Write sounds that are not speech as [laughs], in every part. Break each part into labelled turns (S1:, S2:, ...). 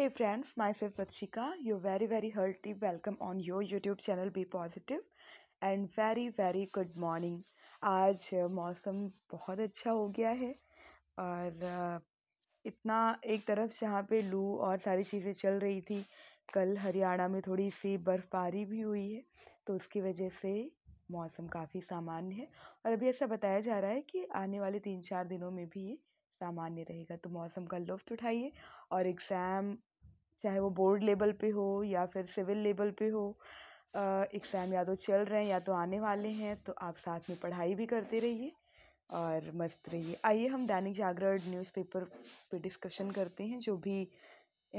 S1: Hey friends, myself Vatshika. You're very very hearty welcome on your YouTube channel be positive and very very good morning आज मौसम बहुत अच्छा हो गया है और इतना एक तरफ जहाँ पे लू और सारी चीज़ें चल रही थी कल हरियाणा में थोड़ी सी बर्फ़बारी भी हुई है तो उसकी वजह से मौसम काफ़ी सामान्य है और अभी ऐसा बताया जा रहा है कि आने वाले तीन चार दिनों में भी ये सामान्य रहेगा तो मौसम का लुफ्त उठाइए और एग्ज़ाम चाहे वो बोर्ड लेवल पे हो या फिर सिविल लेवल पे हो एग्ज़ाम या तो चल रहे हैं या तो आने वाले हैं तो आप साथ में पढ़ाई भी करते रहिए और मस्त रहिए आइए हम दैनिक जागरण न्यूज़पेपर पे डिस्कशन करते हैं जो भी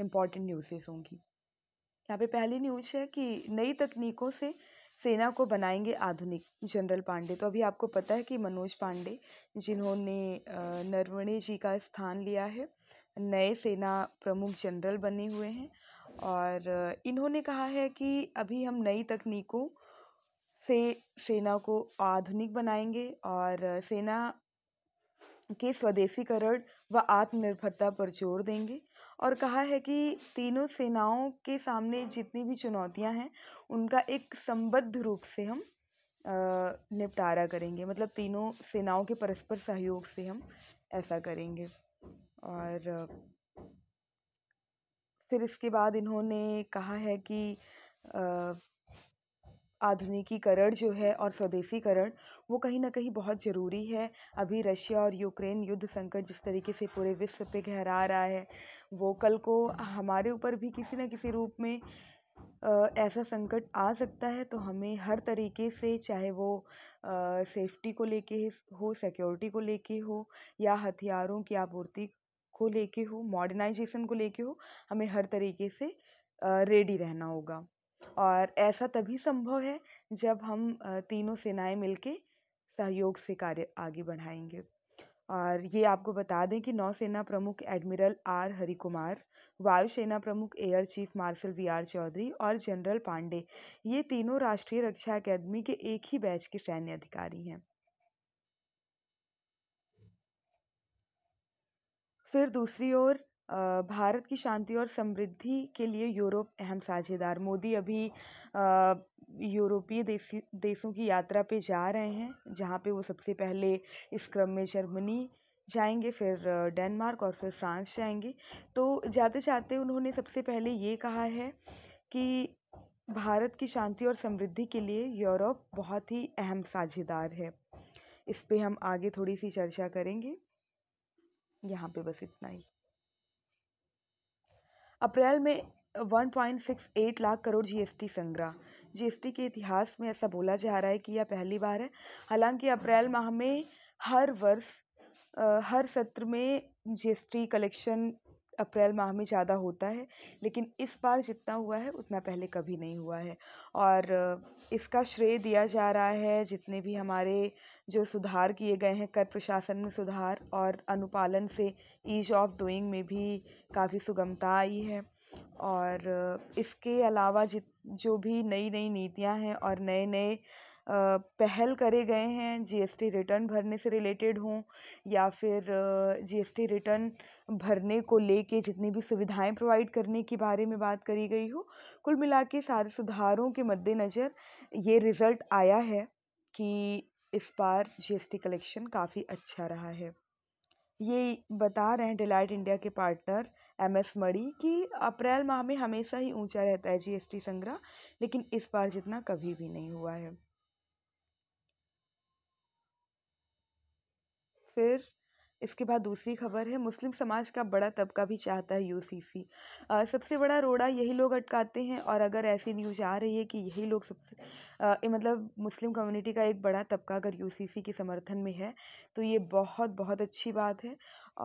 S1: इम्पॉर्टेंट न्यूज़ेस होंगी यहाँ पे पहली न्यूज़ है कि नई तकनीकों से सेना को बनाएंगे आधुनिक जनरल पांडे तो अभी आपको पता है कि मनोज पांडे जिन्होंने नरवणे जी का स्थान लिया है नए सेना प्रमुख जनरल बने हुए हैं और इन्होंने कहा है कि अभी हम नई तकनीकों से सेना को आधुनिक बनाएंगे और सेना के स्वदेशीकरण व आत्मनिर्भरता पर जोर देंगे और कहा है कि तीनों सेनाओं के सामने जितनी भी चुनौतियां हैं उनका एक संबद्ध रूप से हम निपटारा करेंगे मतलब तीनों सेनाओं के परस्पर सहयोग से हम ऐसा करेंगे और फिर इसके बाद इन्होंने कहा है कि आधुनिकीकरण जो है और स्वदेशीकरण वो कहीं ना कहीं बहुत ज़रूरी है अभी रशिया और यूक्रेन युद्ध संकट जिस तरीके से पूरे विश्व पे गहरा रहा है वो कल को हमारे ऊपर भी किसी न किसी रूप में ऐसा संकट आ सकता है तो हमें हर तरीके से चाहे वो सेफ्टी को लेके हो सिक्योरिटी को लेके हो या हथियारों की आपूर्ति को लेके हो मॉडर्नाइजेशन को लेके हो हमें हर तरीके से रेडी रहना होगा और ऐसा तभी संभव है जब हम तीनों सेनाएं मिलके सहयोग से कार्य आगे बढ़ाएंगे और ये आपको बता दें कि नौसेना प्रमुख एडमिरल आर हरिकुमार वायुसेना प्रमुख air chief marshal V R Chaudhari और जनरल पांडे ये तीनों राष्ट्रीय रक्षा अकेदमी के एक ही बैच के सैन्य अधिकारी हैं फिर दूसरी ओर भारत की शांति और समृद्धि के लिए यूरोप अहम साझेदार मोदी अभी यूरोपीय देशों की यात्रा पे जा रहे हैं जहाँ पे वो सबसे पहले इस क्रम में जर्मनी जाएंगे फिर डेनमार्क और फिर फ्रांस जाएंगे तो जाते जाते उन्होंने सबसे पहले ये कहा है कि भारत की शांति और समृद्धि के लिए यूरोप बहुत ही अहम साझेदार है इस पे हम आगे थोड़ी सी चर्चा करेंगे यहाँ पे बस इतना ही अप्रैल में 1.68 लाख करोड़ जीएसटी संग्रह जीएसटी के इतिहास में ऐसा बोला जा रहा है कि यह पहली बार है हालांकि अप्रैल माह में हर वर्ष आ, हर सत्र में जीएसटी कलेक्शन अप्रैल माह में ज़्यादा होता है लेकिन इस बार जितना हुआ है उतना पहले कभी नहीं हुआ है और इसका श्रेय दिया जा रहा है जितने भी हमारे जो सुधार किए गए हैं कर प्रशासन में सुधार और अनुपालन से ईज ऑफ डूइंग में भी काफ़ी सुगमता आई है और इसके अलावा जित जो भी नई नई नीतियाँ हैं और नए नए पहल करे गए हैं जीएसटी रिटर्न भरने से रिलेटेड हों या फिर जीएसटी रिटर्न भरने को लेके जितनी भी सुविधाएं प्रोवाइड करने के बारे में बात करी गई हो कुल मिला के सारे सुधारों के मद्देनज़र ये रिज़ल्ट आया है कि इस बार जीएसटी कलेक्शन काफ़ी अच्छा रहा है ये बता रहे हैं डिलाइट इंडिया के पार्टनर एम एस मड़ी कि अप्रैल माह में हमेशा ही ऊंचा रहता है जीएसटी संग्रह लेकिन इस बार जितना कभी भी नहीं हुआ है फिर इसके बाद दूसरी खबर है मुस्लिम समाज का बड़ा तबका भी चाहता है यूसीसी सबसे बड़ा रोड़ा यही लोग अटकाते हैं और अगर ऐसी न्यूज आ रही है कि यही लोग सबसे आ, मतलब मुस्लिम कम्युनिटी का एक बड़ा तबका अगर यूसीसी के समर्थन में है तो ये बहुत बहुत अच्छी बात है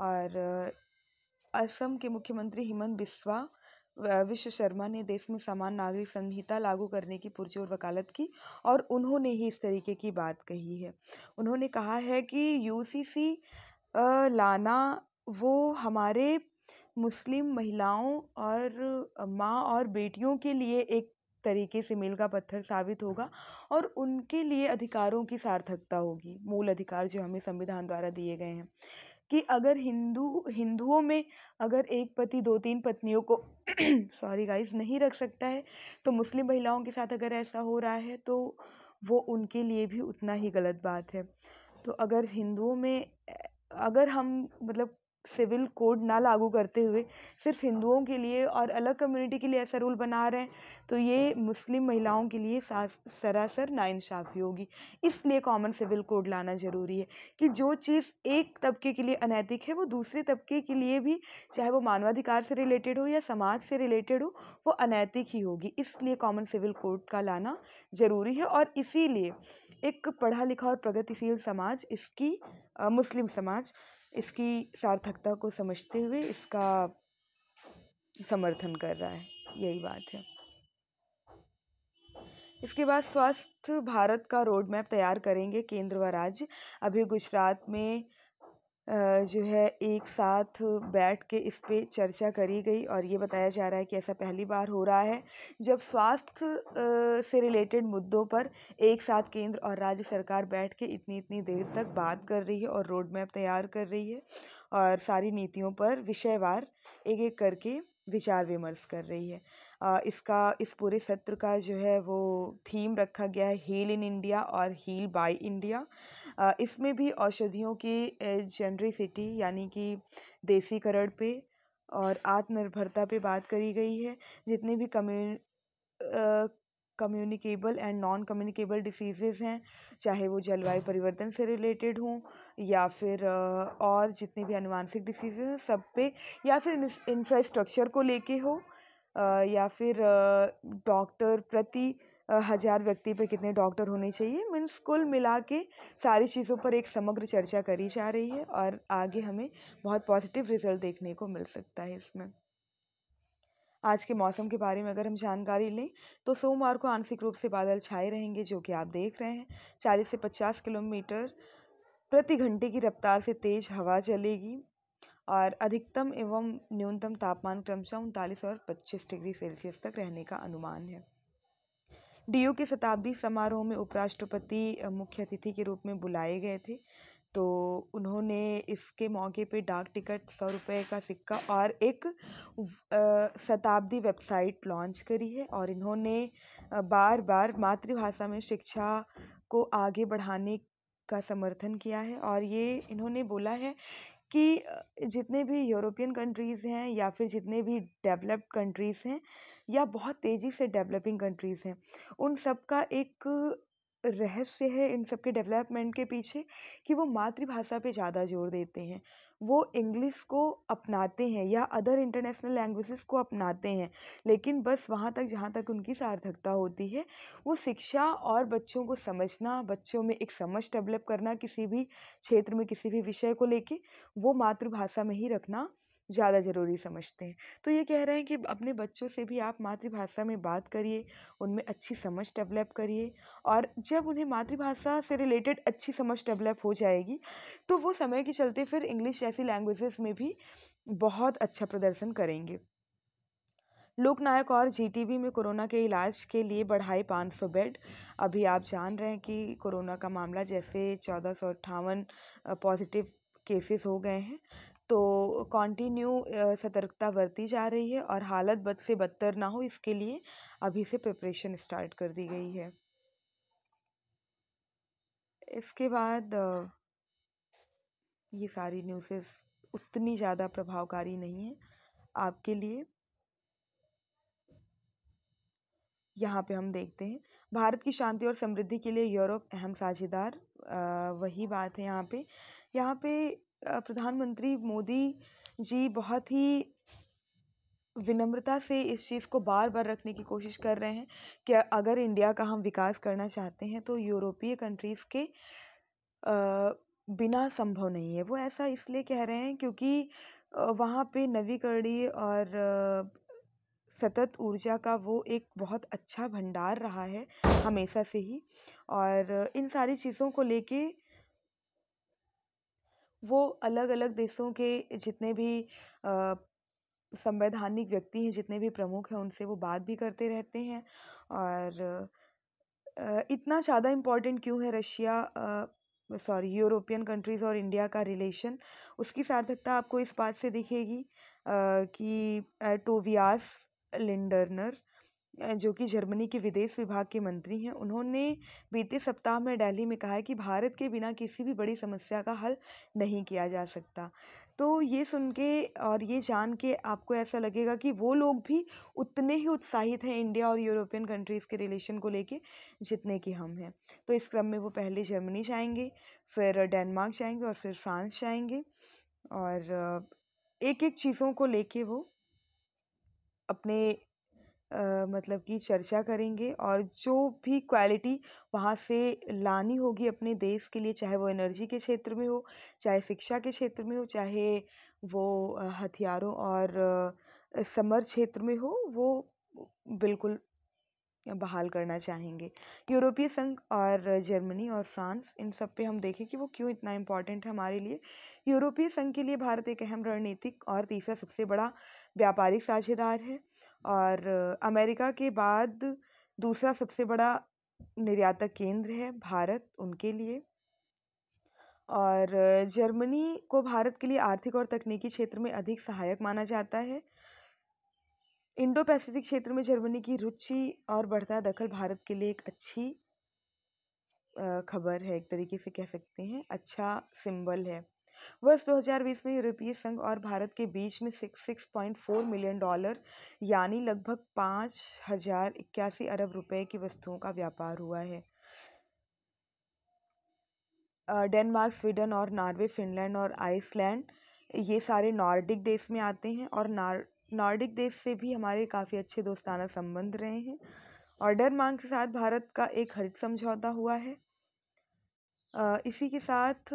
S1: और असम के मुख्यमंत्री हिमंत बिस्वा विश्व शर्मा ने देश में समान नागरिक संहिता लागू करने की पुरजोर वकालत की और उन्होंने ही इस तरीके की बात कही है उन्होंने कहा है कि यूसीसी लाना वो हमारे मुस्लिम महिलाओं और माँ और बेटियों के लिए एक तरीके से मील का पत्थर साबित होगा और उनके लिए अधिकारों की सार्थकता होगी मूल अधिकार जो हमें संविधान द्वारा दिए गए हैं कि अगर हिंदू हिंदुओं में अगर एक पति दो तीन पत्नियों को सॉरी [clears throat] गाइस नहीं रख सकता है तो मुस्लिम महिलाओं के साथ अगर ऐसा हो रहा है तो वो उनके लिए भी उतना ही गलत बात है तो अगर हिंदुओं में अगर हम मतलब सिविल कोड ना लागू करते हुए सिर्फ हिंदुओं के लिए और अलग कम्युनिटी के लिए ऐसा रूल बना रहे हैं तो ये मुस्लिम महिलाओं के लिए सरासर नाइंसाफ़ी होगी इसलिए कॉमन सिविल कोड लाना ज़रूरी है कि जो चीज़ एक तबके के लिए अनैतिक है वो दूसरे तबके के लिए भी चाहे वो मानवाधिकार से रिलेटेड हो या समाज से रिलेटेड हो वो अनैतिक ही होगी इसलिए कॉमन सिविल कोड का लाना ज़रूरी है और इसीलिए एक पढ़ा लिखा और प्रगतिशील समाज इसकी आ, मुस्लिम समाज इसकी सार्थकता को समझते हुए इसका समर्थन कर रहा है यही बात है इसके बाद स्वास्थ्य भारत का रोड मैप तैयार करेंगे केंद्र व राज्य अभी गुजरात में जो है एक साथ बैठ के इस पर चर्चा करी गई और ये बताया जा रहा है कि ऐसा पहली बार हो रहा है जब स्वास्थ्य से रिलेटेड मुद्दों पर एक साथ केंद्र और राज्य सरकार बैठ के इतनी इतनी देर तक बात कर रही है और रोड मैप तैयार कर रही है और सारी नीतियों पर विषयवार एक एक करके विचार विमर्श कर रही है इसका इस पूरे सत्र का जो है वो थीम रखा गया है हील इन इंडिया और हील बाय इंडिया इसमें भी औषधियों की जनरिसिटी यानी कि देसीकरण पे और आत्मनिर्भरता पे बात करी गई है जितने भी कम्यू communicable and non communicable diseases हैं चाहे वो जलवायु परिवर्तन से रिलेटेड हों या फिर और जितने भी अनुवांशिक डिसीज़ेज हैं सब पे या फिर इंफ्रास्ट्रक्चर को लेके हो या फिर डॉक्टर प्रति हज़ार व्यक्ति पर कितने डॉक्टर होने चाहिए मीन्स कुल मिला के सारी चीज़ों पर एक समग्र चर्चा करी जा रही है और आगे हमें बहुत पॉजिटिव रिजल्ट देखने को मिल सकता है इसमें आज के मौसम के बारे में अगर हम जानकारी लें तो सोमवार को आंशिक रूप से बादल छाए रहेंगे जो कि आप देख रहे हैं चालीस से पचास किलोमीटर प्रति घंटे की रफ्तार से तेज़ हवा चलेगी और अधिकतम एवं न्यूनतम तापमान क्रमशः उनतालीस और पच्चीस डिग्री सेल्सियस तक रहने का अनुमान है डीयू के शताब्दी समारोह में उपराष्ट्रपति मुख्य अतिथि के रूप में बुलाए गए थे तो उन्होंने इसके मौके पे डाक टिकट सौ रुपये का सिक्का और एक शताब्दी वेबसाइट लॉन्च करी है और इन्होंने बार बार मातृभाषा में शिक्षा को आगे बढ़ाने का समर्थन किया है और ये इन्होंने बोला है कि जितने भी यूरोपियन कंट्रीज़ हैं या फिर जितने भी डेवलप्ड कंट्रीज़ हैं या बहुत तेज़ी से डेवलपिंग कंट्रीज़ हैं उन सबका एक रहस्य है इन सब के डेवलपमेंट के पीछे कि वो मातृभाषा पे ज़्यादा जोर देते हैं वो इंग्लिश को अपनाते हैं या अदर इंटरनेशनल लैंग्वेजेस को अपनाते हैं लेकिन बस वहाँ तक जहाँ तक उनकी सार्थकता होती है वो शिक्षा और बच्चों को समझना बच्चों में एक समझ डेवलप करना किसी भी क्षेत्र में किसी भी विषय को लेके वो मातृभाषा में ही रखना ज़्यादा ज़रूरी समझते हैं तो ये कह रहे हैं कि अपने बच्चों से भी आप मातृभाषा में बात करिए उनमें अच्छी समझ डेवलप करिए और जब उन्हें मातृभाषा से रिलेटेड अच्छी समझ डेवलप हो जाएगी तो वो समय के चलते फिर इंग्लिश जैसी लैंग्वेजेस में भी बहुत अच्छा प्रदर्शन करेंगे लोकनायक और जीटीबी में कोरोना के इलाज के लिए बढ़ाए 500 बेड अभी आप जान रहे हैं कि कोरोना का मामला जैसे चौदह सौ अट्ठावन पॉजिटिव केसेस हो गए हैं तो कंटिन्यू सतर्कता बरती जा रही है और हालत बद से बदतर ना हो इसके लिए अभी से प्रिपरेशन स्टार्ट कर दी गई है इसके बाद ये सारी न्यूज़ेस उतनी ज़्यादा प्रभावकारी नहीं है आपके लिए यहाँ पे हम देखते हैं भारत की शांति और समृद्धि के लिए यूरोप अहम साझेदार वही बात है यहाँ पे यहाँ पे प्रधानमंत्री मोदी जी बहुत ही विनम्रता से इस चीज़ को बार बार रखने की कोशिश कर रहे हैं कि अगर इंडिया का हम विकास करना चाहते हैं तो यूरोपीय कंट्रीज़ के बिना संभव नहीं है वो ऐसा इसलिए कह रहे हैं क्योंकि वहाँ पे नवीकरणीय और सतत ऊर्जा का वो एक बहुत अच्छा भंडार रहा है हमेशा से ही और इन सारी चीज़ों को लेके वो अलग अलग देशों के जितने भी संवैधानिक व्यक्ति हैं जितने भी प्रमुख हैं उनसे वो बात भी करते रहते हैं और इतना ज़्यादा इम्पॉर्टेंट क्यों है रशिया सॉरी यूरोपियन कंट्रीज़ और इंडिया का रिलेशन उसकी सार्थकता आपको इस बात से दिखेगी कि टोवियास लिंडरनर जो कि जर्मनी के विदेश विभाग के मंत्री हैं उन्होंने बीते सप्ताह में डेली में कहा है कि भारत के बिना किसी भी बड़ी समस्या का हल नहीं किया जा सकता तो ये सुन के और ये जान के आपको ऐसा लगेगा कि वो लोग भी उतने ही उत्साहित हैं इंडिया और यूरोपियन कंट्रीज़ के रिलेशन को लेके जितने कि हम हैं तो इस क्रम में वो पहले जर्मनी जाएंगे फिर डेनमार्क जाएंगे और फिर फ्रांस जाएंगे और एक एक चीज़ों को लेके वो अपने मतलब कि चर्चा करेंगे और जो भी क्वालिटी वहाँ से लानी होगी अपने देश के लिए चाहे वो एनर्जी के क्षेत्र में हो चाहे शिक्षा के क्षेत्र में हो चाहे वो हथियारों और समर क्षेत्र में हो वो बिल्कुल बहाल करना चाहेंगे यूरोपीय संघ और जर्मनी और फ्रांस इन सब पे हम देखें कि वो क्यों इतना इम्पॉर्टेंट है हमारे लिए यूरोपीय संघ के लिए भारत एक अहम रणनीतिक और तीसरा सबसे बड़ा व्यापारिक साझेदार है और अमेरिका के बाद दूसरा सबसे बड़ा निर्यातक केंद्र है भारत उनके लिए और जर्मनी को भारत के लिए आर्थिक और तकनीकी क्षेत्र में अधिक सहायक माना जाता है इंडो पैसिफिक क्षेत्र में जर्मनी की रुचि और बढ़ता दखल भारत के लिए एक अच्छी खबर है एक तरीके से कह सकते हैं अच्छा सिंबल है वर्ष 2020 में यूरोपीय संघ और भारत के बीच में six six point four million dollar यानी लगभग पाँच हजार इक्यासी अरब रुपए की वस्तुओं का व्यापार हुआ है डेनमार्क स्वीडन और नॉर्वे फिनलैंड और आइसलैंड ये सारे नॉर्डिक देश में आते हैं और नॉर्डिक देश से भी हमारे काफ़ी अच्छे दोस्ताना संबंध रहे हैं और मांग के साथ भारत का एक हरित समझौता हुआ है इसी के साथ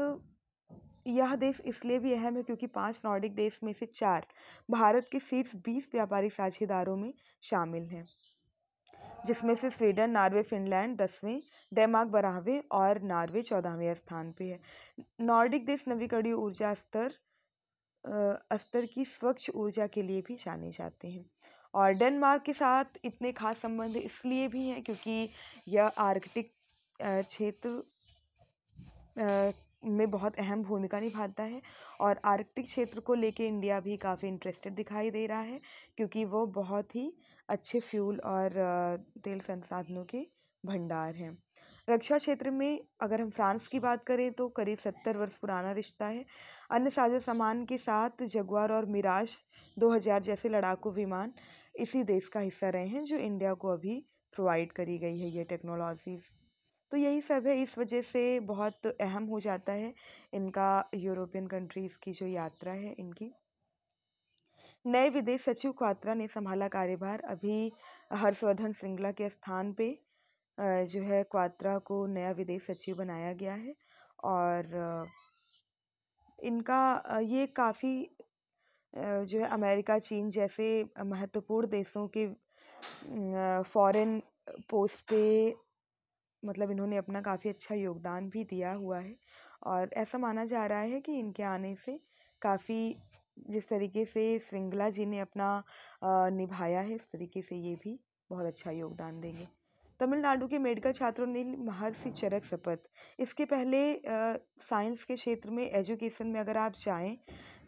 S1: यह देश इसलिए भी अहम है क्योंकि पांच नॉर्डिक देश में से चार भारत के शीर्ष बीस व्यापारिक साझेदारों में शामिल हैं जिसमें से स्वीडन नॉर्वे फिनलैंड दसवें डेनमार्क बारहवें और नॉर्वे चौदहवें स्थान पे है नॉर्डिक देश नवीकरणीय ऊर्जा स्तर स्तर की स्वच्छ ऊर्जा के लिए भी जाने जाते हैं और डेनमार्क के साथ इतने खास संबंध इसलिए भी हैं क्योंकि यह आर्कटिक क्षेत्र में बहुत अहम भूमिका निभाता है और आर्कटिक क्षेत्र को लेके इंडिया भी काफ़ी इंटरेस्टेड दिखाई दे रहा है क्योंकि वो बहुत ही अच्छे फ्यूल और तेल संसाधनों के भंडार हैं रक्षा क्षेत्र में अगर हम फ्रांस की बात करें तो करीब सत्तर वर्ष पुराना रिश्ता है अन्य साजो सामान के साथ जगुआर और मिराज 2000 जैसे लड़ाकू विमान इसी देश का हिस्सा रहे हैं जो इंडिया को अभी प्रोवाइड करी गई है ये टेक्नोलॉजीज़ तो यही सब है इस वजह से बहुत अहम हो जाता है इनका यूरोपियन कंट्रीज़ की जो यात्रा है इनकी नए विदेश सचिव क्वात्रा ने संभाला कार्यभार अभी हर्षवर्धन श्रृंगला के स्थान पे जो है क्वात्रा को नया विदेश सचिव बनाया गया है और इनका ये काफ़ी जो है अमेरिका चीन जैसे महत्वपूर्ण देशों के फॉरेन पोस्ट पे मतलब इन्होंने अपना काफ़ी अच्छा योगदान भी दिया हुआ है और ऐसा माना जा रहा है कि इनके आने से काफ़ी जिस तरीके से श्रृंगला जी ने अपना निभाया है इस तरीके से ये भी बहुत अच्छा योगदान देंगे तमिलनाडु के मेडिकल छात्रों ने महर्षि चरक शपथ इसके पहले साइंस के क्षेत्र में एजुकेशन में अगर आप जाएं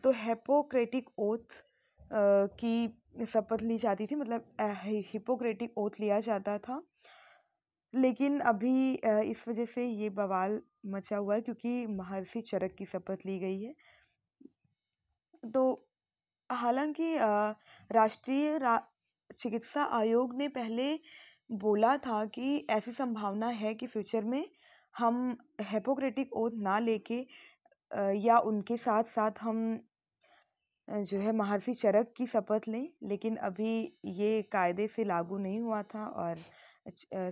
S1: तो हेपोक्रेटिक ओथ की शपथ ली जाती थी मतलब हिपोक्रेटिक ओथ लिया जाता था लेकिन अभी इस वजह से ये बवाल मचा हुआ है क्योंकि महर्षि चरक की शपथ ली गई है तो हालांकि राष्ट्रीय रा, चिकित्सा आयोग ने पहले बोला था कि ऐसी संभावना है कि फ्यूचर में हम हेपोक्रेटिक ओथ ना लेके या उनके साथ साथ हम जो है महर्षि चरक की शपथ लें लेकिन अभी ये कायदे से लागू नहीं हुआ था और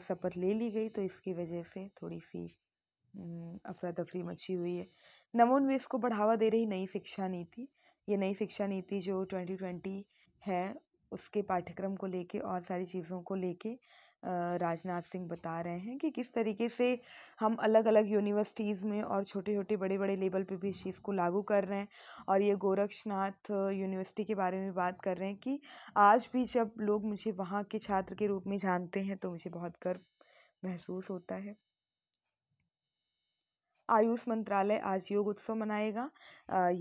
S1: शपथ ले ली गई तो इसकी वजह से थोड़ी सी अफरा तफरी मची हुई है नवोन्वेष को बढ़ावा दे रही नई शिक्षा नीति ये नई शिक्षा नीति जो ट्वेंटी ट्वेंटी है उसके पाठ्यक्रम को लेके और सारी चीज़ों को लेके राजनाथ सिंह बता रहे हैं कि किस तरीके से हम अलग अलग यूनिवर्सिटीज़ में और छोटे छोटे बड़े बड़े लेवल पे भी इस चीज़ को लागू कर रहे हैं और ये गोरक्षनाथ यूनिवर्सिटी के बारे में बात कर रहे हैं कि आज भी जब लोग मुझे वहाँ के छात्र के रूप में जानते हैं तो मुझे बहुत गर्व महसूस होता है आयुष मंत्रालय आज योग उत्सव मनाएगा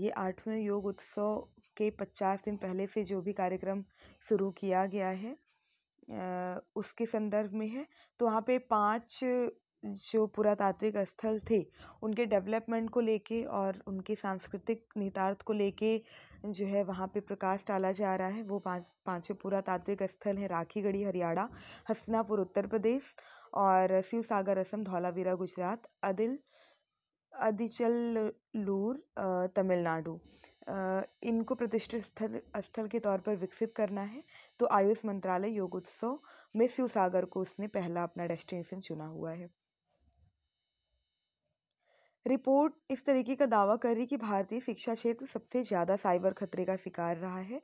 S1: ये आठवें योग उत्सव के पचास दिन पहले से जो भी कार्यक्रम शुरू किया गया है उसके संदर्भ में है तो वहाँ पे पाँच जो पुरातात्विक स्थल थे उनके डेवलपमेंट को लेके और उनके सांस्कृतिक निहितार्थ को लेके जो है वहाँ पे प्रकाश डाला जा रहा है वो पाँच पाँचों पुरातात्विक स्थल हैं राखीगढ़ी हरियाणा हसनापुर उत्तर प्रदेश और शिव सागर असम धौलावीरा गुजरात अदिल अदिचल लूर तमिलनाडु इनको प्रतिष्ठित स्थल स्थल के तौर पर विकसित करना है तो आयुष मंत्रालय योग उत्सव में शिव सागर को उसने पहला अपना डेस्टिनेशन चुना हुआ है रिपोर्ट इस तरीके का दावा कर रही कि भारतीय शिक्षा क्षेत्र सबसे ज़्यादा साइबर खतरे का शिकार रहा है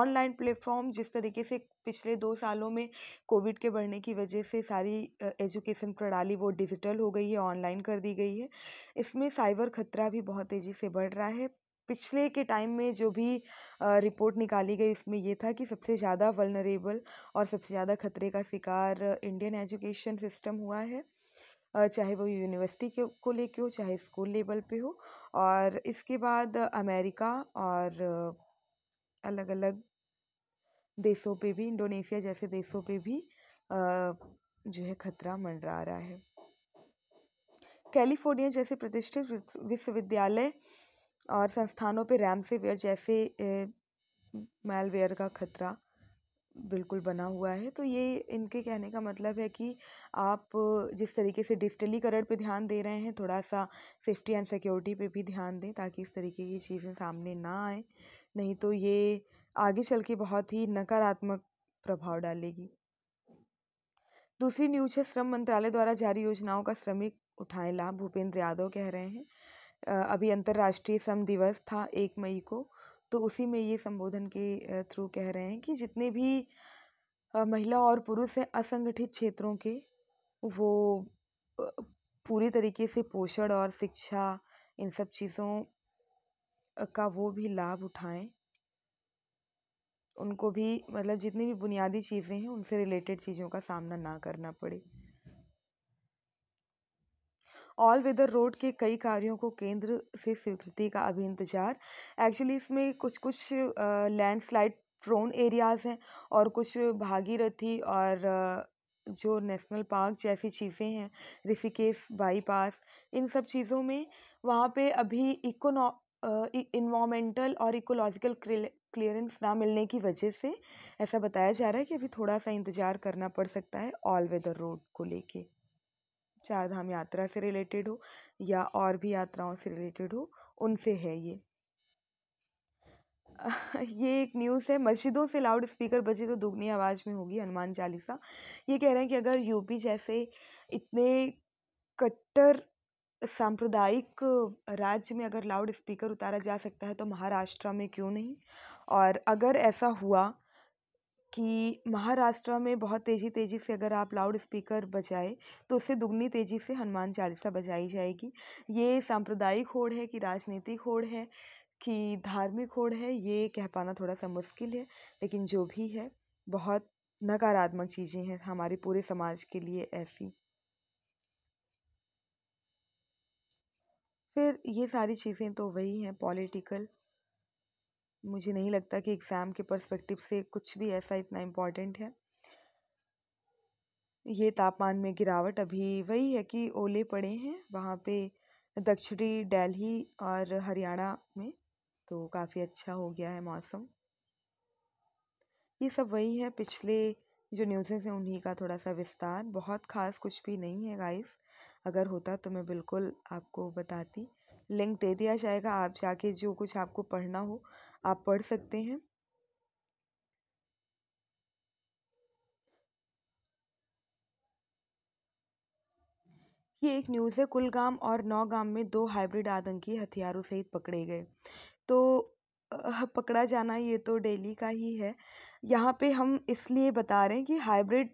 S1: ऑनलाइन प्लेटफॉर्म जिस तरीके से पिछले दो सालों में कोविड के बढ़ने की वजह से सारी एजुकेशन प्रणाली वो डिजिटल हो गई है ऑनलाइन कर दी गई है इसमें साइबर खतरा भी बहुत तेज़ी से बढ़ रहा है पिछले के टाइम में जो भी रिपोर्ट निकाली गई उसमें ये था कि सबसे ज़्यादा वलनरेबल और सबसे ज़्यादा खतरे का शिकार इंडियन एजुकेशन सिस्टम हुआ है चाहे वो यूनिवर्सिटी के को लेके हो चाहे स्कूल लेवल पे हो और इसके बाद अमेरिका और अलग अलग देशों पे भी इंडोनेशिया जैसे देशों पे भी जो है खतरा मंडरा रहा है कैलिफोर्निया जैसे प्रतिष्ठित विश्वविद्यालय विस, और संस्थानों पर रैमसेवेयर जैसे मैलवेयर का खतरा बिल्कुल बना हुआ है तो ये इनके कहने का मतलब है कि आप जिस तरीके से डिजिटलीकरण पे ध्यान दे रहे हैं थोड़ा सा सेफ्टी एंड सिक्योरिटी पे भी ध्यान दें ताकि इस तरीके की चीज़ें सामने ना आए नहीं तो ये आगे चल के बहुत ही नकारात्मक प्रभाव डालेगी दूसरी न्यूज है श्रम मंत्रालय द्वारा जारी योजनाओं का श्रमिक उठाएं लाभ भूपेंद्र यादव कह रहे हैं अभी अंतर्राष्ट्रीय सम दिवस था एक मई को तो उसी में ये संबोधन के थ्रू कह रहे हैं कि जितने भी महिला और पुरुष हैं असंगठित क्षेत्रों के वो पूरी तरीके से पोषण और शिक्षा इन सब चीज़ों का वो भी लाभ उठाएं उनको भी मतलब जितनी भी बुनियादी चीज़ें हैं उनसे रिलेटेड चीज़ों का सामना ना करना पड़े ऑल वेदर रोड के कई कार्यों को केंद्र से स्वीकृति का अभी इंतजार एक्चुअली इसमें कुछ कुछ लैंडस्लाइड प्रोन एरियाज़ हैं और कुछ भागीरथी और जो नेशनल पार्क जैसी चीज़ें हैं ऋषिकेश बाईपास इन सब चीज़ों में वहाँ पे अभी इकोनॉ इन्वामेंटल e, और इकोलॉजिकल क्लियरेंस ना मिलने की वजह से ऐसा बताया जा रहा है कि अभी थोड़ा सा इंतज़ार करना पड़ सकता है ऑल वेदर रोड को लेके चार धाम यात्रा से रिलेटेड हो या और भी यात्राओं से रिलेटेड हो उनसे है ये [laughs] ये एक न्यूज़ है मस्जिदों से लाउड स्पीकर बजे तो दुगनी आवाज़ में होगी हनुमान चालीसा ये कह रहे हैं कि अगर यूपी जैसे इतने कट्टर सांप्रदायिक राज्य में अगर लाउड स्पीकर उतारा जा सकता है तो महाराष्ट्र में क्यों नहीं और अगर ऐसा हुआ कि महाराष्ट्र में बहुत तेज़ी तेज़ी से अगर आप लाउड स्पीकर बजाए तो उससे दुगनी तेज़ी से हनुमान चालीसा बजाई जाएगी ये सांप्रदायिक होड़ है कि राजनीतिक होड़ है कि धार्मिक होड़ है ये कह पाना थोड़ा सा मुश्किल है लेकिन जो भी है बहुत नकारात्मक चीज़ें हैं हमारे पूरे समाज के लिए ऐसी फिर ये सारी चीज़ें तो वही हैं पॉलिटिकल मुझे नहीं लगता कि एग्ज़ाम के पर्सपेक्टिव से कुछ भी ऐसा इतना इम्पॉर्टेंट है ये तापमान में गिरावट अभी वही है कि ओले पड़े हैं वहाँ पे दक्षिणी दिल्ली और हरियाणा में तो काफ़ी अच्छा हो गया है मौसम ये सब वही है पिछले जो न्यूज़ हैं उन्हीं का थोड़ा सा विस्तार बहुत ख़ास कुछ भी नहीं है गाइस अगर होता तो मैं बिल्कुल आपको बताती लिंक दे दिया जाएगा आप जाके जो कुछ आपको पढ़ना हो आप पढ़ सकते हैं ये एक न्यूज़ है कुलगाम और नौगाम में दो हाइब्रिड आतंकी हथियारों सहित पकड़े गए तो पकड़ा जाना ये तो डेली का ही है यहाँ पे हम इसलिए बता रहे हैं कि हाइब्रिड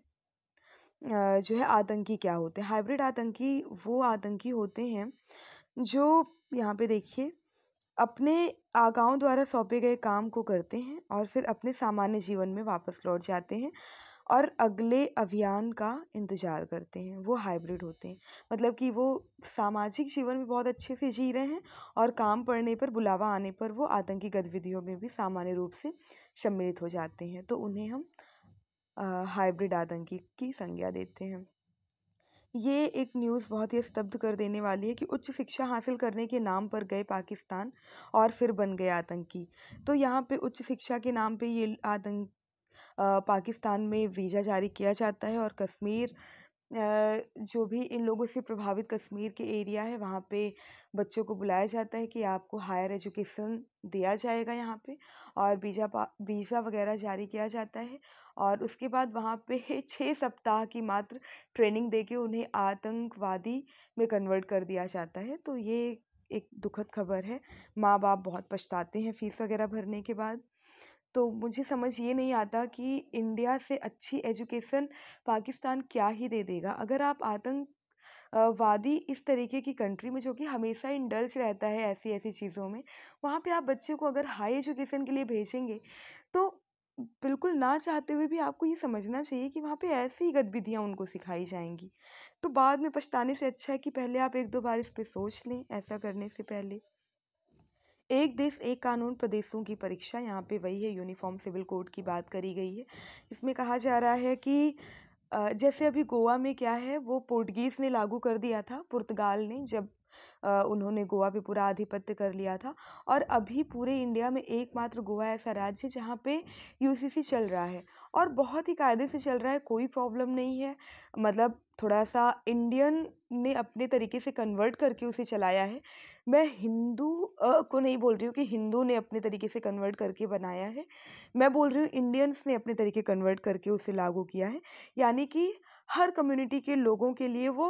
S1: जो है आतंकी क्या होते हैं हाइब्रिड आतंकी वो आतंकी होते हैं जो यहाँ पे देखिए अपने आगाओं द्वारा सौंपे गए काम को करते हैं और फिर अपने सामान्य जीवन में वापस लौट जाते हैं और अगले अभियान का इंतज़ार करते हैं वो हाइब्रिड होते हैं मतलब कि वो सामाजिक जीवन में बहुत अच्छे से जी रहे हैं और काम पड़ने पर बुलावा आने पर वो आतंकी गतिविधियों में भी सामान्य रूप से सम्मिलित हो जाते हैं तो उन्हें हम हाइब्रिड आतंकी की संज्ञा देते हैं ये एक न्यूज़ बहुत ही स्तब्ध कर देने वाली है कि उच्च शिक्षा हासिल करने के नाम पर गए पाकिस्तान और फिर बन गए आतंकी तो यहाँ पे उच्च शिक्षा के नाम पे ये आतंक पाकिस्तान में वीज़ा जारी किया जाता है और कश्मीर जो भी इन लोगों से प्रभावित कश्मीर के एरिया है वहाँ पे बच्चों को बुलाया जाता है कि आपको हायर एजुकेसन दिया जाएगा यहाँ पे और बीजा पा वीज़ा वगैरह जारी किया जाता है और उसके बाद वहाँ पे [laughs] छः सप्ताह की मात्र ट्रेनिंग देके उन्हें आतंकवादी में कन्वर्ट कर दिया जाता है तो ये एक दुखद खबर है माँ बाप बहुत पछताते हैं फ़ीस वगैरह भरने के बाद तो मुझे समझ ये नहीं आता कि इंडिया से अच्छी एजुकेसन पाकिस्तान क्या ही दे देगा अगर आप आतंक वादी इस तरीके की कंट्री में जो कि हमेशा इंडल्ज रहता है ऐसी ऐसी चीज़ों में वहाँ पे आप बच्चे को अगर हाई एजुकेशन के लिए भेजेंगे तो बिल्कुल ना चाहते हुए भी आपको ये समझना चाहिए कि वहाँ पे ऐसी ही गतिविधियाँ उनको सिखाई जाएंगी तो बाद में पछताने से अच्छा है कि पहले आप एक दो बार इस पर सोच लें ऐसा करने से पहले एक देश एक कानून प्रदेशों की परीक्षा यहाँ पे वही है यूनिफॉर्म सिविल कोड की बात करी गई है इसमें कहा जा रहा है कि जैसे अभी गोवा में क्या है वो पोर्टगीज़ ने लागू कर दिया था पुर्तगाल ने जब उन्होंने गोवा पे पूरा आधिपत्य कर लिया था और अभी पूरे इंडिया में एकमात्र गोवा ऐसा राज्य है जहाँ पे यूसीसी चल रहा है और बहुत ही कायदे से चल रहा है कोई प्रॉब्लम नहीं है मतलब थोड़ा सा इंडियन ने अपने तरीके से कन्वर्ट करके उसे चलाया है मैं हिंदू को नहीं बोल रही हूँ कि हिंदू ने अपने तरीके से कन्वर्ट करके बनाया है मैं बोल रही हूँ इंडियंस ने अपने तरीके कन्वर्ट करके उसे लागू किया है यानी कि हर कम्युनिटी के लोगों के लिए वो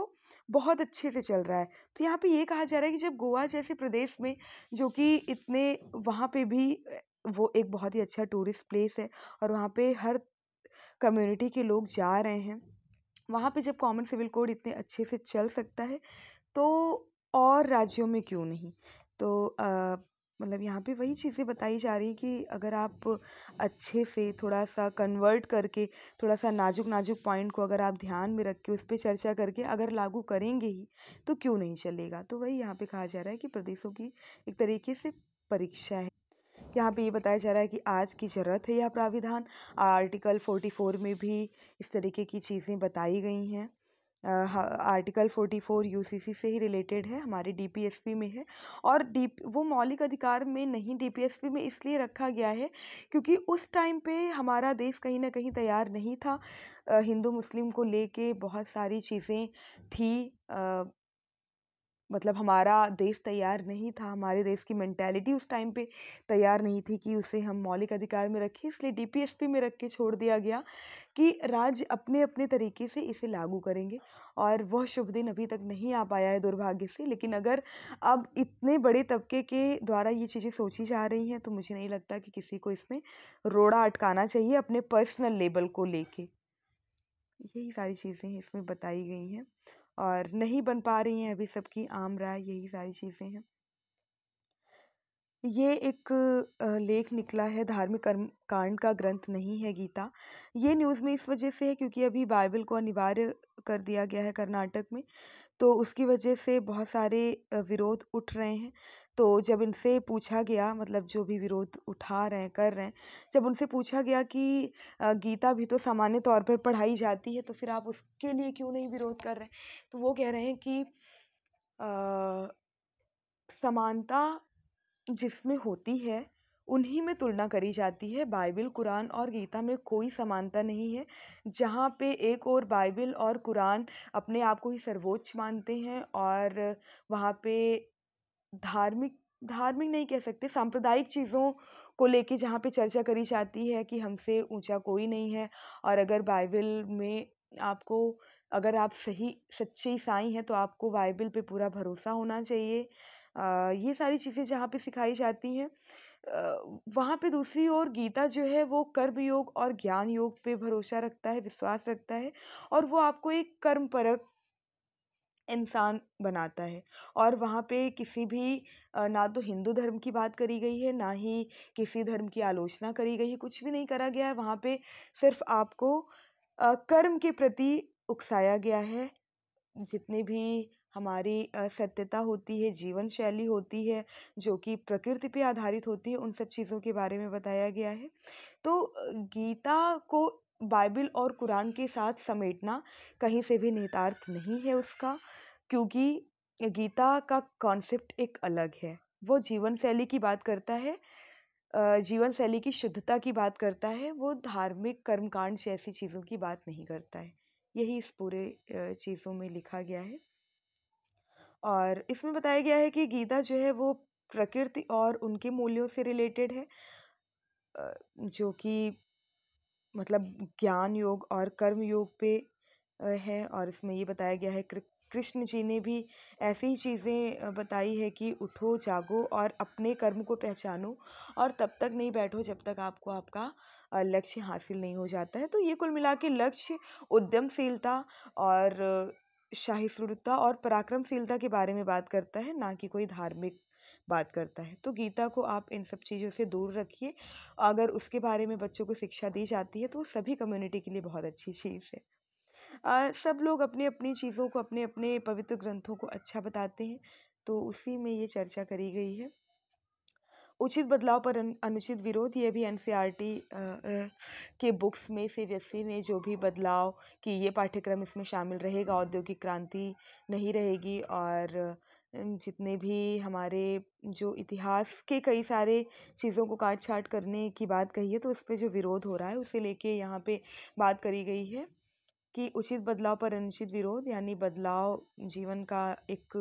S1: बहुत अच्छे से चल रहा है तो यहाँ पे ये कहा जा रहा है कि जब गोवा जैसे प्रदेश में जो कि इतने वहाँ पे भी वो एक बहुत ही अच्छा टूरिस्ट प्लेस है और वहाँ पे हर कम्युनिटी के लोग जा रहे हैं वहाँ पे जब कॉमन सिविल कोड इतने अच्छे से चल सकता है तो और राज्यों में क्यों नहीं तो मतलब यहाँ पे वही चीज़ें बताई जा रही हैं कि अगर आप अच्छे से थोड़ा सा कन्वर्ट करके थोड़ा सा नाजुक नाजुक पॉइंट को अगर आप ध्यान में रख के उस पर चर्चा करके अगर लागू करेंगे ही तो क्यों नहीं चलेगा तो वही यहाँ पे कहा जा रहा है कि प्रदेशों की एक तरीके से परीक्षा है यहाँ पे ये बताया जा रहा है कि आज की ज़रूरत है यह प्राविधान आर्टिकल फोर्टी फोर में भी इस तरीके की चीज़ें बताई गई हैं आर्टिकल 44 यूसीसी से ही रिलेटेड है हमारे डीपीएसपी में है और डी वो मौलिक अधिकार में नहीं डीपीएसपी में इसलिए रखा गया है क्योंकि उस टाइम पे हमारा देश कहीं ना कहीं तैयार नहीं था हिंदू मुस्लिम को लेके बहुत सारी चीज़ें थी मतलब हमारा देश तैयार नहीं था हमारे देश की मैंटेलिटी उस टाइम पे तैयार नहीं थी कि उसे हम मौलिक अधिकार में रखें इसलिए डीपीएसपी में रख के छोड़ दिया गया कि राज्य अपने अपने तरीके से इसे लागू करेंगे और वह शुभ दिन अभी तक नहीं आ पाया है दुर्भाग्य से लेकिन अगर अब इतने बड़े तबके के द्वारा ये चीज़ें सोची जा रही हैं तो मुझे नहीं लगता कि किसी को इसमें रोड़ा अटकाना चाहिए अपने पर्सनल लेवल को ले यही सारी चीज़ें इसमें बताई गई हैं और नहीं बन पा रही हैं अभी सबकी आम राय यही सारी चीज़ें हैं ये एक लेख निकला है धार्मिक कर्म कांड का ग्रंथ नहीं है गीता ये न्यूज़ में इस वजह से है क्योंकि अभी बाइबल को अनिवार्य कर दिया गया है कर्नाटक में तो उसकी वजह से बहुत सारे विरोध उठ रहे हैं तो जब इनसे पूछा गया मतलब जो भी विरोध उठा रहे हैं कर रहे हैं जब उनसे पूछा गया कि गीता भी तो सामान्य तौर पर पढ़ाई जाती है तो फिर आप उसके लिए क्यों नहीं विरोध कर रहे हैं तो वो कह रहे हैं कि समानता जिसमें होती है उन्हीं में तुलना करी जाती है बाइबिल कुरान और गीता में कोई समानता नहीं है जहाँ पे एक और बाइबिल और कुरान अपने आप को ही सर्वोच्च मानते हैं और वहाँ पे धार्मिक धार्मिक नहीं कह सकते सांप्रदायिक चीज़ों को लेके जहाँ पे चर्चा करी जाती है कि हमसे ऊंचा कोई नहीं है और अगर बाइबिल में आपको अगर आप सही सच्चे ईसाई हैं तो आपको बाइबल पे पूरा भरोसा होना चाहिए आ, ये सारी चीज़ें जहाँ पे सिखाई जाती हैं वहाँ पे दूसरी ओर गीता जो है वो कर्म योग और ज्ञान योग पे भरोसा रखता है विश्वास रखता है और वो आपको एक कर्म परक इंसान बनाता है और वहाँ पे किसी भी ना तो हिंदू धर्म की बात करी गई है ना ही किसी धर्म की आलोचना करी गई है कुछ भी नहीं करा गया है वहाँ पे सिर्फ आपको कर्म के प्रति उकसाया गया है जितने भी हमारी सत्यता होती है जीवन शैली होती है जो कि प्रकृति पे आधारित होती है उन सब चीज़ों के बारे में बताया गया है तो गीता को बाइबल और कुरान के साथ समेटना कहीं से भी निहितार्थ नहीं है उसका क्योंकि गीता का कॉन्सेप्ट एक अलग है वो जीवन शैली की बात करता है जीवन शैली की शुद्धता की बात करता है वो धार्मिक कर्मकांड जैसी चीज़ों की बात नहीं करता है यही इस पूरे चीज़ों में लिखा गया है और इसमें बताया गया है कि गीता जो है वो प्रकृति और उनके मूल्यों से रिलेटेड है जो कि मतलब ज्ञान योग और कर्म योग पे है और इसमें ये बताया गया है कृष्ण जी ने भी ऐसी ही चीज़ें बताई है कि उठो जागो और अपने कर्म को पहचानो और तब तक नहीं बैठो जब तक आपको आपका लक्ष्य हासिल नहीं हो जाता है तो ये कुल मिला के लक्ष्य उद्यमशीलता और शाही और पराक्रमशीलता के बारे में बात करता है ना कि कोई धार्मिक बात करता है तो गीता को आप इन सब चीज़ों से दूर रखिए अगर उसके बारे में बच्चों को शिक्षा दी जाती है तो वो सभी कम्युनिटी के लिए बहुत अच्छी चीज़ है आ, सब लोग अपनी अपनी चीज़ों को अपने अपने पवित्र ग्रंथों को अच्छा बताते हैं तो उसी में ये चर्चा करी गई है उचित बदलाव पर अनुचित विरोध ये भी एन e के बुक्स में से व्यक्ति ने जो भी बदलाव कि ये पाठ्यक्रम इसमें शामिल रहेगा औद्योगिक क्रांति नहीं रहेगी और जितने भी हमारे जो इतिहास के कई सारे चीज़ों को काट छाँट करने की बात कही है तो उस पर जो विरोध हो रहा है उसे लेके यहाँ पे बात करी गई है कि उचित बदलाव पर अनुचित विरोध यानी बदलाव जीवन का एक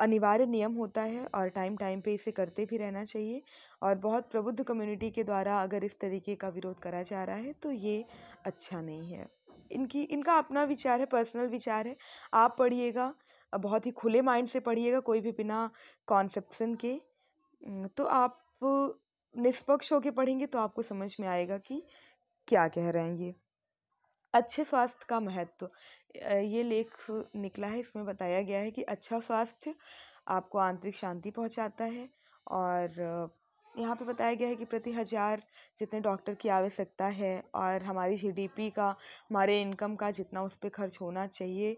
S1: अनिवार्य नियम होता है और टाइम टाइम पे इसे करते भी रहना चाहिए और बहुत प्रबुद्ध कम्युनिटी के द्वारा अगर इस तरीके का विरोध करा जा रहा है तो ये अच्छा नहीं है इनकी इनका अपना विचार है पर्सनल विचार है आप पढ़िएगा बहुत ही खुले माइंड से पढ़िएगा कोई भी बिना कॉन्सेप्सन के तो आप निष्पक्ष होकर पढ़ेंगे तो आपको समझ में आएगा कि क्या कह रहे हैं ये अच्छे स्वास्थ्य का महत्व ये लेख निकला है इसमें बताया गया है कि अच्छा स्वास्थ्य आपको आंतरिक शांति पहुंचाता है और यहाँ पे बताया गया है कि प्रति हज़ार जितने डॉक्टर की आवश्यकता है और हमारी जीडीपी का हमारे इनकम का जितना उस पर खर्च होना चाहिए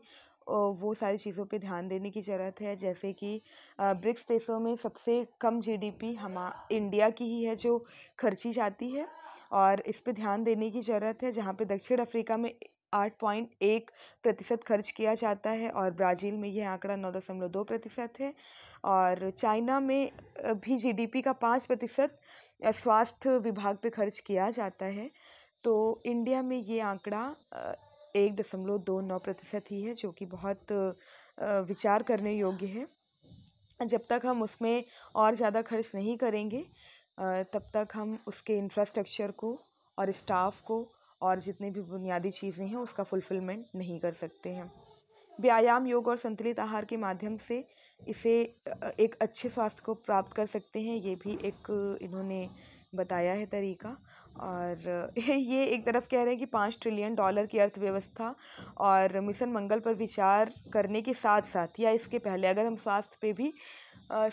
S1: वो सारी चीज़ों पे ध्यान देने की ज़रूरत है जैसे कि ब्रिक्स देशों में सबसे कम जी डी पी हमा इंडिया की ही है जो खर्ची जाती है और इस पे ध्यान देने की ज़रूरत है जहाँ पे दक्षिण अफ्रीका में आठ पॉइंट एक प्रतिशत खर्च किया जाता है और ब्राज़ील में यह आंकड़ा नौ दशमलव दो प्रतिशत है और चाइना में भी जीडीपी का पाँच प्रतिशत स्वास्थ्य विभाग पे खर्च किया जाता है तो इंडिया में ये आंकड़ा एक दशमलव दो नौ प्रतिशत ही है जो कि बहुत विचार करने योग्य है जब तक हम उसमें और ज़्यादा खर्च नहीं करेंगे तब तक हम उसके इंफ्रास्ट्रक्चर को और स्टाफ को और जितनी भी बुनियादी चीज़ें हैं उसका फुलफिलमेंट नहीं कर सकते हैं व्यायाम योग और संतुलित आहार के माध्यम से इसे एक अच्छे स्वास्थ्य को प्राप्त कर सकते हैं ये भी एक इन्होंने बताया है तरीका और [laughs] ये एक तरफ कह रहे हैं कि पाँच ट्रिलियन डॉलर की अर्थव्यवस्था और मिशन मंगल पर विचार करने के साथ साथ या इसके पहले अगर हम स्वास्थ्य पे भी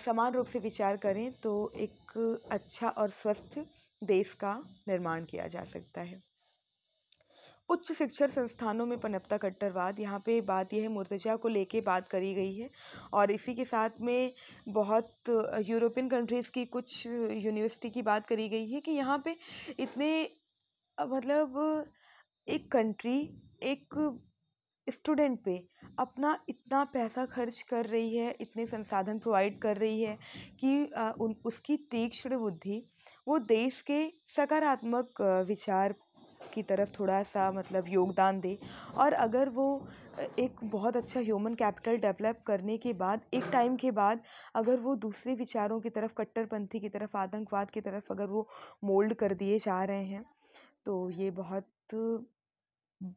S1: समान रूप से विचार करें तो एक अच्छा और स्वस्थ देश का निर्माण किया जा सकता है उच्च शिक्षण संस्थानों में पनपता कट्टरवाद यहाँ पे बात यह है मुर्तजा को लेके बात करी गई है और इसी के साथ में बहुत यूरोपियन कंट्रीज़ की कुछ यूनिवर्सिटी की बात करी गई है कि यहाँ पे इतने मतलब एक कंट्री एक स्टूडेंट पे अपना इतना पैसा खर्च कर रही है इतने संसाधन प्रोवाइड कर रही है कि उन उसकी तीक्ष्ण बुद्धि वो देश के सकारात्मक विचार की तरफ थोड़ा सा मतलब योगदान दे और अगर वो एक बहुत अच्छा ह्यूमन कैपिटल डेवलप करने के बाद एक टाइम के बाद अगर वो दूसरे विचारों की तरफ कट्टरपंथी की तरफ आतंकवाद की तरफ अगर वो मोल्ड कर दिए जा रहे हैं तो ये बहुत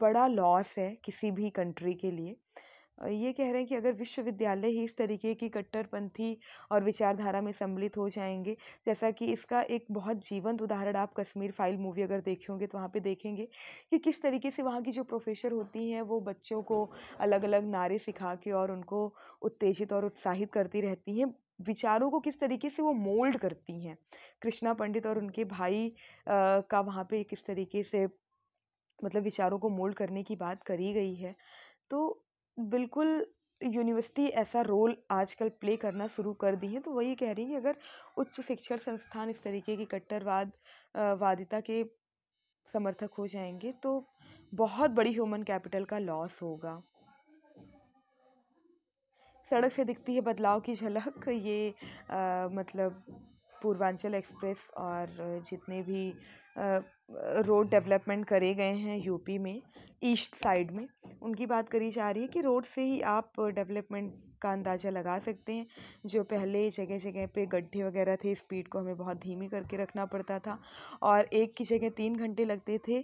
S1: बड़ा लॉस है किसी भी कंट्री के लिए ये कह रहे हैं कि अगर विश्वविद्यालय ही इस तरीके की कट्टरपंथी और विचारधारा में सम्मिलित हो जाएंगे जैसा कि इसका एक बहुत जीवंत उदाहरण आप कश्मीर फाइल मूवी अगर देखे होंगे तो वहाँ पे देखेंगे कि किस तरीके से वहाँ की जो प्रोफेसर होती हैं वो बच्चों को अलग अलग नारे सिखा के और उनको उत्तेजित और उत्साहित करती रहती हैं विचारों को किस तरीके से वो मोल्ड करती हैं कृष्णा पंडित और उनके भाई का वहाँ पर किस तरीके से मतलब विचारों को मोल्ड करने की बात करी गई है तो बिल्कुल यूनिवर्सिटी ऐसा रोल आजकल प्ले करना शुरू कर दी है तो वही कह रही कि अगर उच्च शिक्षण संस्थान इस तरीके की कट्टरवाद वादिता के समर्थक हो जाएंगे तो बहुत बड़ी ह्यूमन कैपिटल का लॉस होगा सड़क से दिखती है बदलाव की झलक ये आ, मतलब पूर्वांचल एक्सप्रेस और जितने भी रोड डेवलपमेंट करे गए हैं यूपी में ईस्ट साइड में उनकी बात करी जा रही है कि रोड से ही आप डेवलपमेंट का अंदाज़ा लगा सकते हैं जो पहले जगह जगह पे गड्ढे वगैरह थे स्पीड को हमें बहुत धीमी करके रखना पड़ता था और एक की जगह तीन घंटे लगते थे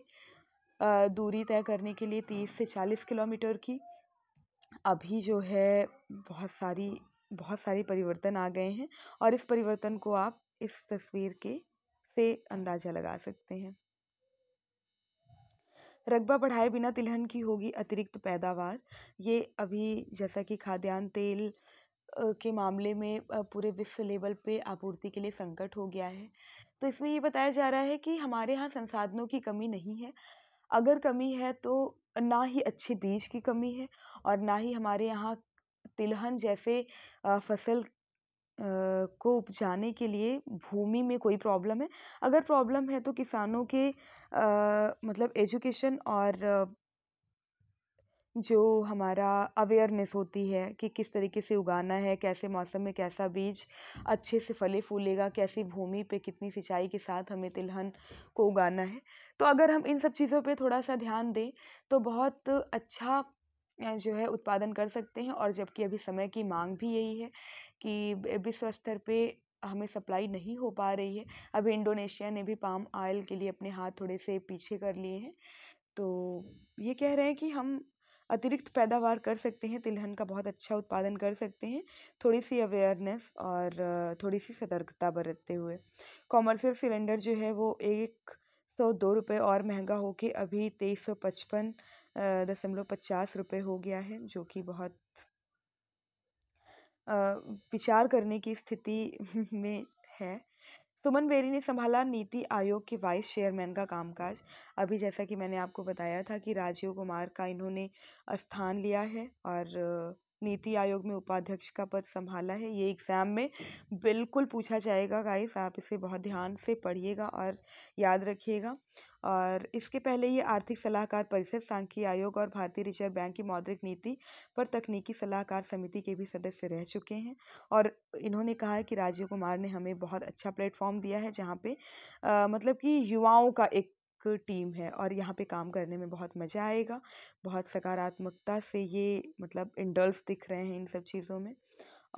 S1: दूरी तय करने के लिए तीस से चालीस किलोमीटर की अभी जो है बहुत सारी बहुत सारे परिवर्तन आ गए हैं और इस परिवर्तन को आप इस तस्वीर के से अंदाजा लगा सकते हैं रकबा बढ़ाए बिना तिलहन की होगी अतिरिक्त पैदावार ये अभी जैसा कि खाद्यान्न तेल के मामले में पूरे विश्व लेवल पे आपूर्ति के लिए संकट हो गया है तो इसमें ये बताया जा रहा है कि हमारे यहाँ संसाधनों की कमी नहीं है अगर कमी है तो ना ही अच्छे बीज की कमी है और ना ही हमारे यहाँ तिलहन जैसे फसल को उपजाने के लिए भूमि में कोई प्रॉब्लम है अगर प्रॉब्लम है तो किसानों के मतलब एजुकेशन और जो हमारा अवेयरनेस होती है कि किस तरीके से उगाना है कैसे मौसम में कैसा बीज अच्छे से फले फूलेगा कैसी भूमि पे कितनी सिंचाई के साथ हमें तिलहन को उगाना है तो अगर हम इन सब चीज़ों पे थोड़ा सा ध्यान दें तो बहुत अच्छा जो है उत्पादन कर सकते हैं और जबकि अभी समय की मांग भी यही है कि विश्व स्तर पे हमें सप्लाई नहीं हो पा रही है अभी इंडोनेशिया ने भी पाम ऑयल के लिए अपने हाथ थोड़े से पीछे कर लिए हैं तो ये कह रहे हैं कि हम अतिरिक्त पैदावार कर सकते हैं तिलहन का बहुत अच्छा उत्पादन कर सकते हैं थोड़ी सी अवेयरनेस और थोड़ी सी सतर्कता बरतते हुए कॉमर्शियल सिलेंडर जो है वो एक सौ दो रुपये और महंगा होके अभी तेईस सौ पचपन दशमलव पचास रुपये हो गया है जो कि बहुत विचार करने की स्थिति [laughs] में है सुमन बेरी ने संभाला नीति आयोग के वाइस चेयरमैन का कामकाज अभी जैसा कि मैंने आपको बताया था कि राजीव कुमार का इन्होंने स्थान लिया है और नीति आयोग में उपाध्यक्ष का पद संभाला है ये एग्ज़ाम में बिल्कुल पूछा जाएगा गाइस आप इसे बहुत ध्यान से पढ़िएगा और याद रखिएगा और इसके पहले ये आर्थिक सलाहकार परिषद सांख्यिकी आयोग और भारतीय रिजर्व बैंक की मौद्रिक नीति पर तकनीकी सलाहकार समिति के भी सदस्य रह चुके हैं और इन्होंने कहा है कि राजीव कुमार ने हमें बहुत अच्छा प्लेटफॉर्म दिया है जहाँ पे आ, मतलब कि युवाओं का एक टीम है और यहाँ पे काम करने में बहुत मज़ा आएगा बहुत सकारात्मकता से ये मतलब इंडल्स दिख रहे हैं इन सब चीज़ों में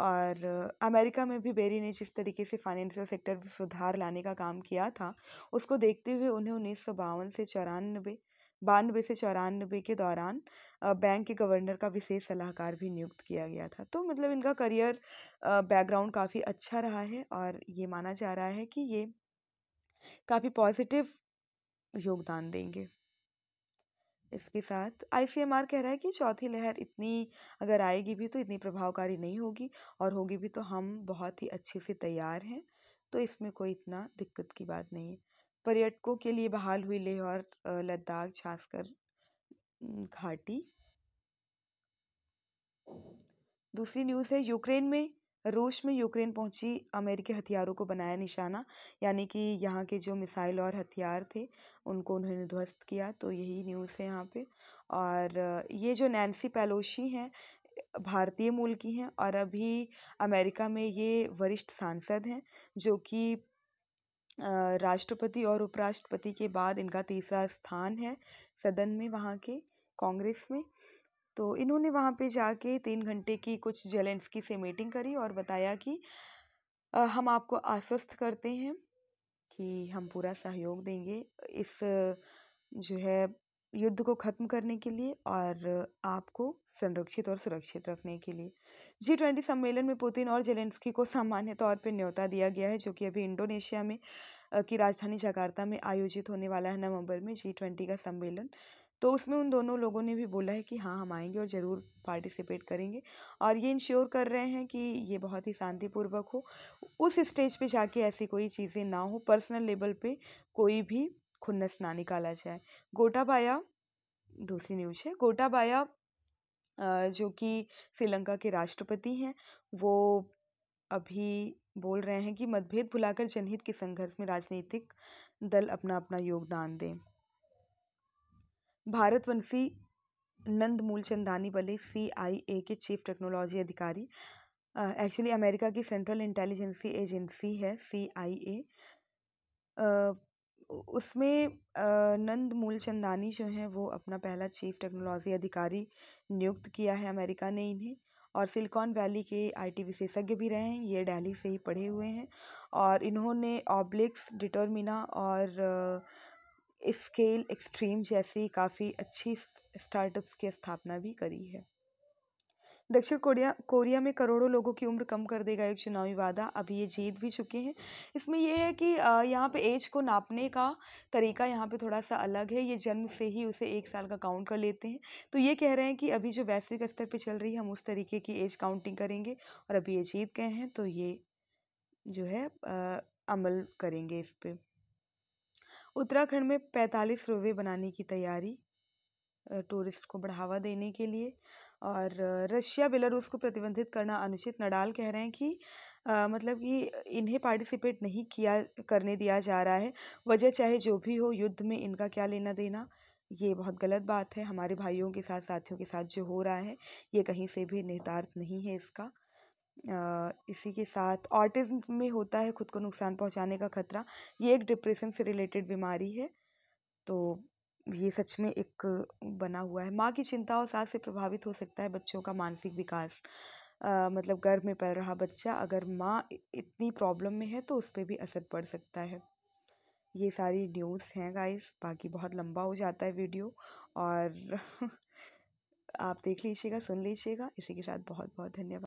S1: और अमेरिका में भी बेरी ने जिस तरीके से फाइनेंशियल सेक्टर में सुधार लाने का काम किया था उसको देखते हुए उन्हें उन्नीस सौ बावन से चौरानबे बानवे से चौरानबे के दौरान बैंक के गवर्नर का विशेष सलाहकार भी नियुक्त किया गया था तो मतलब इनका करियर बैकग्राउंड काफ़ी अच्छा रहा है और ये माना जा रहा है कि ये काफ़ी पॉजिटिव योगदान देंगे इसके साथ आईसीएमआर कह रहा है कि चौथी लहर इतनी अगर आएगी भी तो इतनी प्रभावकारी नहीं होगी और होगी भी तो हम बहुत ही अच्छे से तैयार हैं तो इसमें कोई इतना दिक्कत की बात नहीं है पर्यटकों के लिए बहाल हुई लेह और लद्दाख छासकर घाटी दूसरी न्यूज़ है यूक्रेन में रूस में यूक्रेन पहुंची अमेरिकी हथियारों को बनाया निशाना यानी कि यहाँ के जो मिसाइल और हथियार थे उनको उन्होंने ध्वस्त किया तो यही न्यूज़ है यहाँ पे और ये जो नैन्सी पेलोशी हैं भारतीय मूल की हैं और अभी अमेरिका में ये वरिष्ठ सांसद हैं जो कि राष्ट्रपति और उपराष्ट्रपति के बाद इनका तीसरा स्थान है सदन में वहाँ के कांग्रेस में तो इन्होंने वहाँ पे जाके तीन घंटे की कुछ जेलेंस्की से मीटिंग करी और बताया कि हम आपको आश्वस्त करते हैं कि हम पूरा सहयोग देंगे इस जो है युद्ध को ख़त्म करने के लिए और आपको संरक्षित और सुरक्षित रखने के लिए जी ट्वेंटी सम्मेलन में पुतिन और जेलेंस्की को सामान्य तौर पर न्योता दिया गया है जो कि अभी इंडोनेशिया में की राजधानी जकार्ता में आयोजित होने वाला है नवंबर में जी ट्वेंटी का सम्मेलन तो उसमें उन दोनों लोगों ने भी बोला है कि हाँ हम आएंगे और ज़रूर पार्टिसिपेट करेंगे और ये इंश्योर कर रहे हैं कि ये बहुत ही शांतिपूर्वक हो उस स्टेज पे जाके ऐसी कोई चीज़ें ना हो पर्सनल लेवल पे कोई भी खुन्नस ना निकाला जाए गोटाबाया दूसरी न्यूज है गोटाबाया जो कि श्रीलंका के राष्ट्रपति हैं वो अभी बोल रहे हैं कि मतभेद भुलाकर जनहित के संघर्ष में राजनीतिक दल अपना अपना योगदान दें भारतवंशी नंद मूलचंदानी बने सी आई ए के चीफ टेक्नोलॉजी अधिकारी एक्चुअली अमेरिका की सेंट्रल इंटेलिजेंसी एजेंसी है सी आई ए उसमें नंद मूलचंदानी जो हैं वो अपना पहला चीफ टेक्नोलॉजी अधिकारी नियुक्त किया है अमेरिका ने इन्हें और सिलिकॉन वैली के आईटी विशेषज्ञ भी रहे हैं ये दिल्ली से ही पढ़े हुए हैं और इन्होंने ऑब्लिक्स डिटर्मिना और uh, स्केल एक्सट्रीम जैसी काफ़ी अच्छी स्टार्टअप्स की स्थापना भी करी है दक्षिण कोरिया कोरिया में करोड़ों लोगों की उम्र कम कर देगा एक चुनावी वादा अभी ये जीत भी चुके हैं इसमें यह है कि यहाँ पे एज को नापने का तरीका यहाँ पे थोड़ा सा अलग है ये जन्म से ही उसे एक साल का काउंट कर लेते हैं तो ये कह रहे हैं कि अभी जो वैश्विक स्तर पे चल रही है हम उस तरीके की एज काउंटिंग करेंगे और अभी ये जीत गए हैं तो ये जो है आ, अमल करेंगे इस पर उत्तराखंड में पैंतालीस रोवे बनाने की तैयारी टूरिस्ट को बढ़ावा देने के लिए और रशिया बेलारूस को प्रतिबंधित करना अनुचित नडाल कह रहे हैं कि आ, मतलब कि इन्हें पार्टिसिपेट नहीं किया करने दिया जा रहा है वजह चाहे जो भी हो युद्ध में इनका क्या लेना देना ये बहुत गलत बात है हमारे भाइयों के साथ साथियों के साथ जो हो रहा है ये कहीं से भी निहितार्थ नहीं है इसका इसी के साथ ऑटिज़्म में होता है खुद को नुकसान पहुँचाने का खतरा ये एक डिप्रेशन से रिलेटेड बीमारी है तो ये सच में एक बना हुआ है माँ की चिंता और साथ से प्रभावित हो सकता है बच्चों का मानसिक विकास आ, मतलब गर्भ में पल रहा बच्चा अगर माँ इतनी प्रॉब्लम में है तो उस पर भी असर पड़ सकता है ये सारी न्यूज़ हैं गाइस बाकी बहुत लंबा हो जाता है वीडियो और [laughs] आप देख लीजिएगा सुन लीजिएगा इसी के साथ बहुत बहुत धन्यवाद